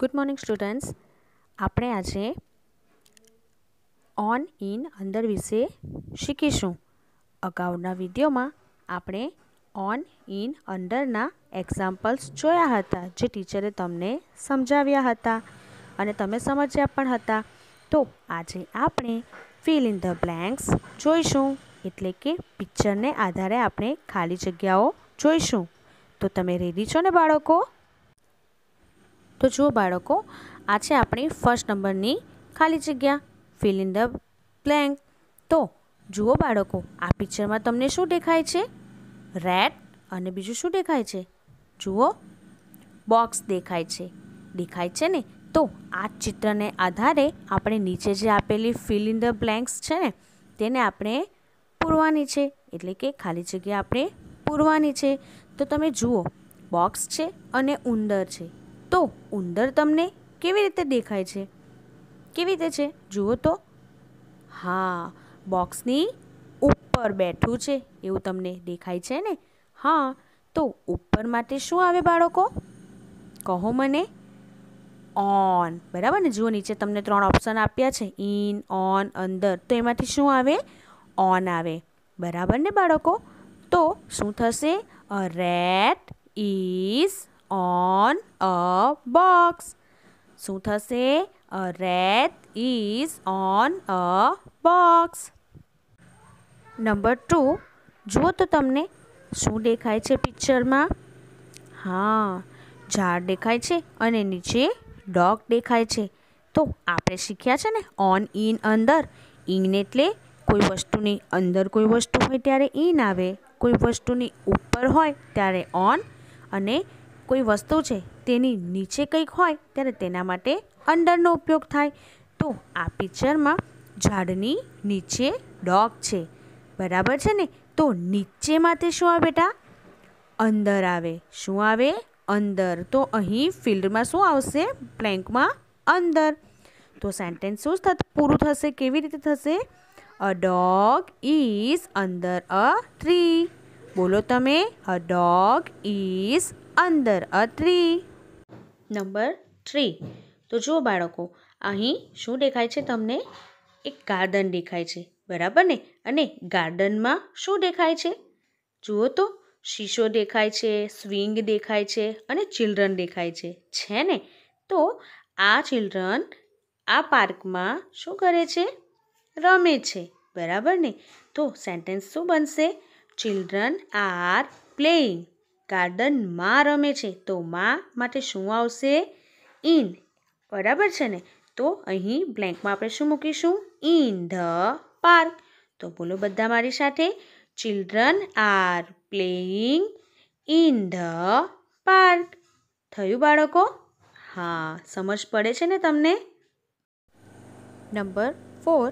good morning students આપણે આજે on in અંદર વિશે શીખીશું અગાઉના વિડીયોમાં આપણે ઓન ઇન અંડરના એક્ઝામ્પલ્સ જોયા હતા જે ટીચરે તમને સમજાવ્યા હતા અને તમે સમજ્યા પણ હતા તો આજે આપણે ફિલ ઇન ધ બ્લેન્ક્સ જોઈશું એટલે કે પિક્ચરને આધારે આપણે ખાલી જગ્યાઓ જોઈશું તો તમે રેડી છો ને બાળકો તો જુઓ બાળકો આ છે આપણી ફર્સ્ટ નંબરની ખાલી જગ્યા ફિલ ઇન ધ પ્લેન્ક તો જુઓ બાળકો આ પિક્ચરમાં તમને શું દેખાય છે રેડ અને બીજું શું દેખાય છે જુઓ બોક્સ દેખાય છે દેખાય છે ને તો આ ચિત્રને આધારે આપણે નીચે જે આપેલી ફિલ ઇન ધ બ્લેન્ક્સ છે ને તેને આપણે પૂરવાની છે એટલે કે ખાલી જગ્યા આપણે પૂરવાની છે તો તમે જુઓ બોક્સ છે અને ઉંદર છે તો ઉંદર તમને કેવી રીતે દેખાય છે કેવી રીતે છે જુઓ તો હા બોક્સની ઉપર બેઠું છે એવું તમને દેખાય છે ને હા તો ઉપર માટે શું આવે બાળકો કહો મને ઓન બરાબર ને જુઓ નીચે તમને ત્રણ ઓપ્શન આપ્યા છે ઇન ઓન અંદર તો એમાંથી શું આવે ઓન આવે બરાબર ને બાળકો તો શું થશે a rat is on a box શું થશે a rat is on a box number two જુઓ તો તમને શું દેખાય છે પિક્ચરમાં હા ઝાડ દેખાય છે અને નીચે ડોગ દેખાય છે તો આપણે શીખ્યા છે ને ઓન ઇન અંદર ઇન એટલે કોઈ વસ્તુની અંદર કોઈ વસ્તુ હોય ત્યારે ઇન આવે કોઈ વસ્તુની ઉપર હોય ત્યારે ઓન અને કોઈ વસ્તુ છે તેની નીચે કંઈક હોય ત્યારે તેના માટે અંડરનો ઉપયોગ થાય તો આ પિક્ચરમાં ઝાડની નીચે ડોગ છે બરાબર છે ને તો નીચેમાં તે શું આવે બેટા અંદર આવે શું આવે અંદર તો અહીં ફિલ્ડમાં શું આવશે પ્લેન્કમાં અંદર તો સેન્ટેન્સ શું થતું પૂરું થશે કેવી રીતે થશે અ ડોગ ઇઝ અંદર અ ટ્રી બોલો તમે અ ડોગ ઇઝ અંદર અ ટ્રી નંબર થ્રી તો જુઓ બાળકો અહીં શું દેખાય છે તમને એક ગાર્ડન દેખાય છે બરાબર ને અને ગાર્ડનમાં શું દેખાય છે જુઓ તો શીશો દેખાય છે સ્વિંગ દેખાય છે અને ચિલ્ડ્રન દેખાય છે છે ને તો આ ચિલ્ડ્રન આ પાર્કમાં શું કરે છે રમે છે બરાબર ને તો સેન્ટેન્સ શું બનશે ચિલ્ડ્રન આર પ્લેઇંગ ગાર્ડનમાં રમે છે તો માં માટે શું આવશે ઇન બરાબર છે ને તો અહીં બ્લેન્કમાં આપણે શું મૂકીશું ઇન ધ પાર્ક તો બોલો બધા મારી સાથે children are playing in the park થયું બાળકો હા સમજ પડે છે ને તમને નંબર ફોર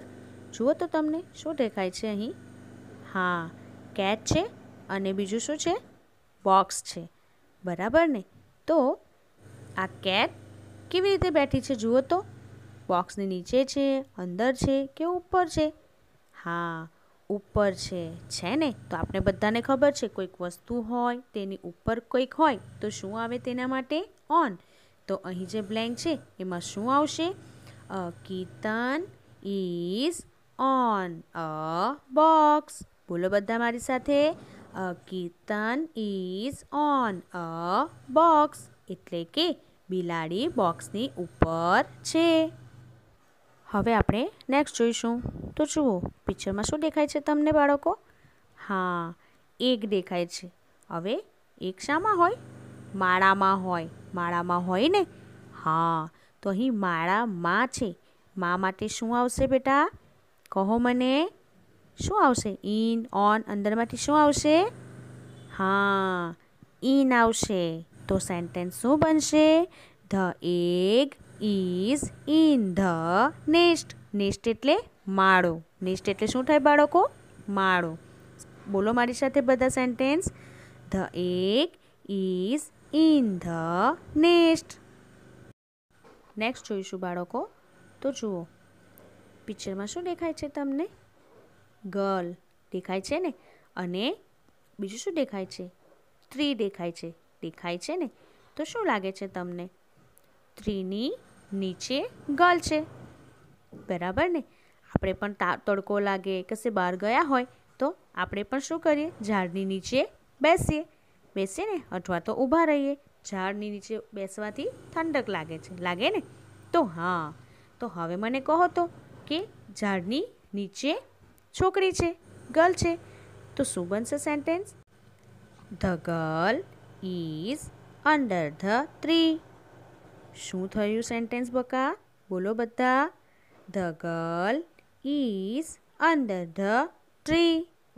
જુઓ તો તમને શું દેખાય છે અહીં હા કેચ છે અને બીજું શું છે બોક્સ છે બરાબર ને તો આ કેટ કેવી રીતે બેઠી છે જુઓ તો બોક્સની નીચે છે અંદર છે કે ઉપર છે હા ઉપર છે છે ને તો આપણે બધાને ખબર છે કોઈક વસ્તુ હોય તેની ઉપર કોઈક હોય તો શું આવે તેના માટે ઓન તો અહીં જે બ્લેન્ક છે એમાં શું આવશે a kitten is on a box બોલો બધા મારી સાથે a kitten is on a box એટલે કે બિલાડી બોક્સની ઉપર છે હવે આપણે નેક્સ્ટ જોઈશું તો જુઓ પિક્ચરમાં શું દેખાય છે તમને બાળકો હા એક દેખાય છે હવે એક શામાં હોય માળામાં હોય માળામાં હોય ને હા તો અહીં માળા માં છે મા માટે શું આવશે બેટા કહો મને શું આવશે ઇન ઓન અંદરમાંથી શું આવશે હા ઇન આવશે તો સેન્ટેન્સ શું બનશે the egg is in the nest nest એટલે માળો નેસ્ટ એટલે શું થાય બાળકો માળો બોલો મારી સાથે બધા sentence the egg is in the nest next જોઈશું બાળકો તો જુઓ પિક્ચરમાં શું દેખાય છે તમને ગર્લ દેખાય છે ને અને બીજું શું દેખાય છે ટ્રી દેખાય છે દેખાય છે ને તો શું લાગે છે તમને ટ્રીની નીચે ગર્લ છે બરાબર ને આપણે પણ તડકો લાગે કશે બહાર ગયા હોય તો આપણે પણ શું કરીએ ઝાડની નીચે બેસીએ બેસીએ ને અથવા તો ઊભા રહીએ ઝાડની નીચે બેસવાથી ઠંડક લાગે છે લાગે ને તો હા તો હવે મને કહો તો કે ઝાડની નીચે છોકરી છે ગર્લ છે તો શું બનશે sentence the girl is under the tree શું થયું સેન્ટેન્સ બકા બોલો બધા the girl is under the tree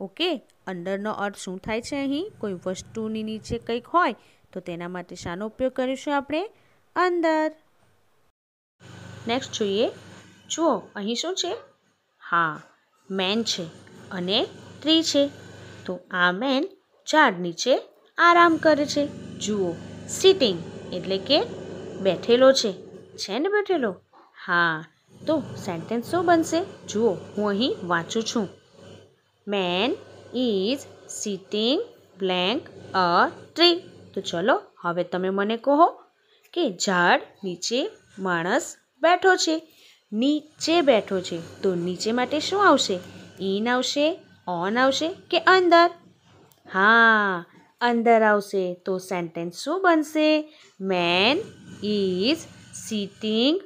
okay અંડરનો અર્થ શું થાય છે અહીં કોઈ વસ્તુની નીચે કંઈક હોય તો તેના માટે શાનો ઉપયોગ કરીશું આપણે અંદર નેક્સ્ટ જોઈએ જુઓ અહીં શું છે હા મેન છે અને ટ્રી છે તો આ મેન ઝાડ નીચે આરામ કરે છે જુઓ સિટિંગ એટલે કે બેઠેલો છે છે ને બેઠેલો હા તો સેન્ટેન્સ શું બનશે જુઓ હું અહીં વાંચું છું man is sitting blank a tree તો ચલો હવે તમે મને કહો કે ઝાડ નીચે માણસ બેઠો છે નીચે બેઠો છે તો નીચે માટે શું આવશે ઇન આવશે ઓન આવશે કે અંદર હા અંદર આવશે તો સેન્ટેન્સ શું બનશે મેન ઇઝ સિટિંગ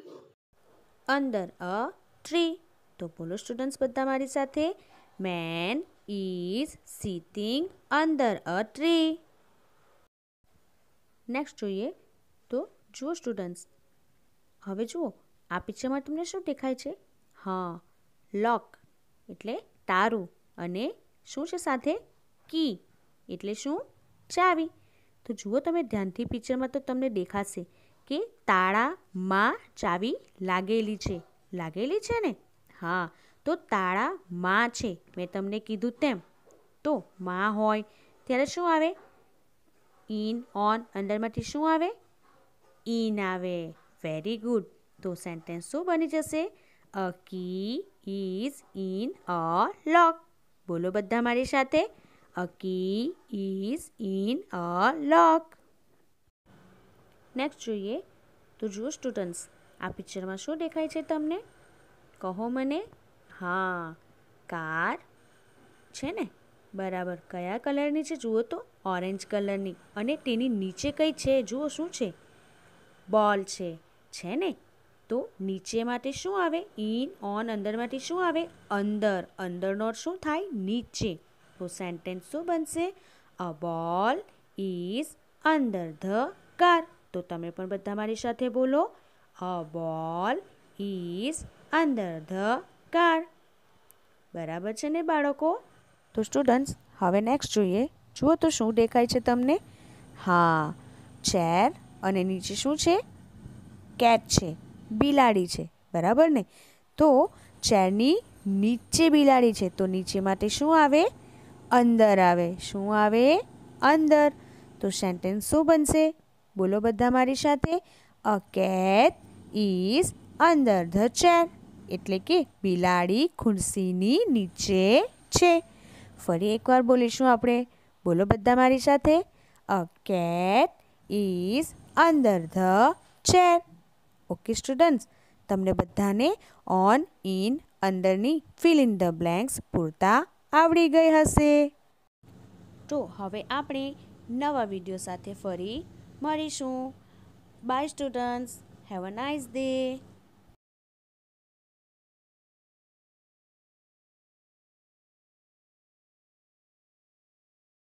અંદર અ ટ્રી તો બોલો સ્ટુડન્ટ્સ બધા મારી સાથે મેન ઇઝ સિટિંગ અંદર અ ટ્રી નેક્સ્ટ જોઈએ તો જુઓ સ્ટુડન્ટ્સ હવે જુઓ આ પિક્ચરમાં તમને શું દેખાય છે હા લોક એટલે તારું અને શું છે સાથે કી એટલે શું ચાવી તો જુઓ તમે ધ્યાનથી પિક્ચરમાં તો તમને દેખાશે કે તાળામાં ચાવી લાગેલી છે લાગેલી છે ને હા તો તાળામાં છે મેં તમને કીધું તેમ તો માં હોય ત્યારે શું આવે ઇન ઓન અંદરમાંથી શું આવે ઇન આવે વેરી ગુડ તો સેન્ટેન્સ શું બની જશે અ કી ઇઝ ઇન અ લોક બોલો બધા મારી સાથે a key is in a lock next જોઈએ તો જુઓ સ્ટુડન્ટ્સ આ પિક્ચરમાં શું દેખાય છે તમને કહો મને હા કાર છે ને બરાબર કયા કલરની છે જુઓ તો ઓરેન્જ કલરની અને તેની નીચે કંઈ છે જુઓ શું છે બોલ છે છે ને તો નીચે માટે શું આવે ઇન ઓન અંદર માટે શું આવે અંદર અંદરનો શું થાય નીચે તો સેન્ટેન્સ શું બનશે અ ball is under the car તો તમે પણ બધા મારી સાથે બોલો અ ball is under the car બરાબર છે ને બાળકો તો સ્ટુડન્ટ્સ હવે નેક્સ્ટ જોઈએ જુઓ તો શું દેખાય છે તમને હા ચેર અને નીચે શું છે કેટ છે બિલાડી છે બરાબર ને તો ચેરની નીચે બિલાડી છે તો નીચે માટે શું આવે અંદર આવે શું આવે અંદર તો સેન્ટેન્સ શું બનશે બોલો બધા મારી સાથે a cat is under the chair એટલે કે બિલાડી ખુરશીની નીચે છે ફરી એકવાર બોલીશું આપણે બોલો બધા મારી સાથે a cat is under the chair okay students તમને બધાને ઓન ઇન અંદરની ફિલ ઇન ધ બ્લેન્ક્સ પૂરતા આવડી ગઈ હશે તો હવે આપણે નવા વિડીયો સાથે ફરી મળીશું bye students have a nice day